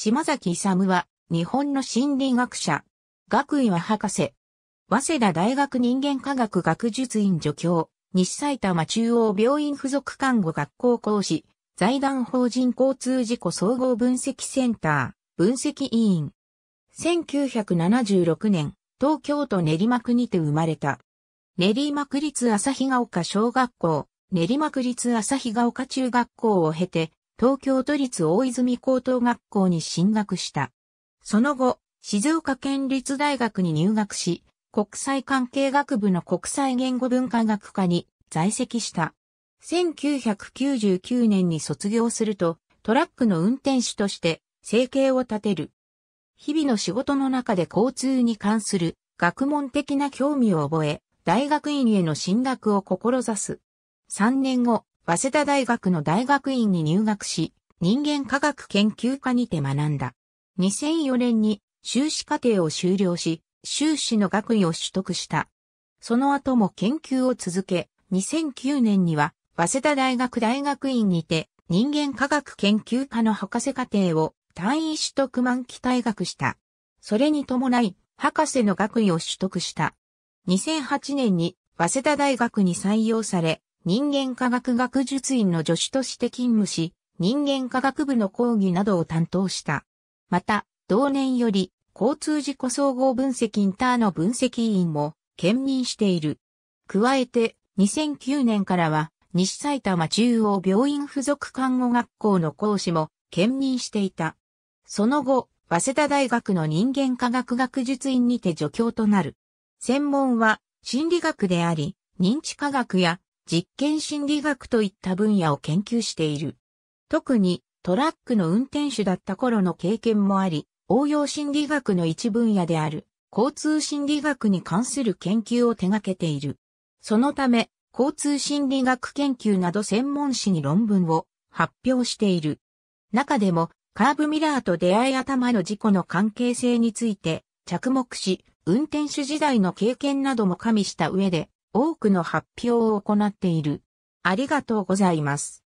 島崎勇は、日本の心理学者。学位は博士。早稲田大学人間科学学術院助教。西埼玉中央病院附属看護学校講師。財団法人交通事故総合分析センター、分析委員。1976年、東京都練馬区にて生まれた。練馬区立旭ヶ丘小学校、練馬区立旭ヶ丘中学校を経て、東京都立大泉高等学校に進学した。その後、静岡県立大学に入学し、国際関係学部の国際言語文化学科に在籍した。1999年に卒業すると、トラックの運転手として生計を立てる。日々の仕事の中で交通に関する学問的な興味を覚え、大学院への進学を志す。3年後、早稲田大学の大学院に入学し、人間科学研究科にて学んだ。2004年に修士課程を修了し、修士の学位を取得した。その後も研究を続け、2009年には、早稲田大学大学院にて、人間科学研究科の博士課程を単位取得満期退学した。それに伴い、博士の学位を取得した。2008年に、早稲田大学に採用され、人間科学学術院の助手として勤務し、人間科学部の講義などを担当した。また、同年より、交通事故総合分析インターの分析員も兼任している。加えて、2009年からは、西埼玉中央病院附属看護学校の講師も兼任していた。その後、早稲田大学の人間科学学術院にて助教となる。専門は心理学であり、認知科学や実験心理学といった分野を研究している。特にトラックの運転手だった頃の経験もあり、応用心理学の一分野である交通心理学に関する研究を手掛けている。そのため、交通心理学研究など専門誌に論文を発表している。中でも、カーブミラーと出会い頭の事故の関係性について着目し、運転手時代の経験なども加味した上で、多くの発表を行っている。ありがとうございます。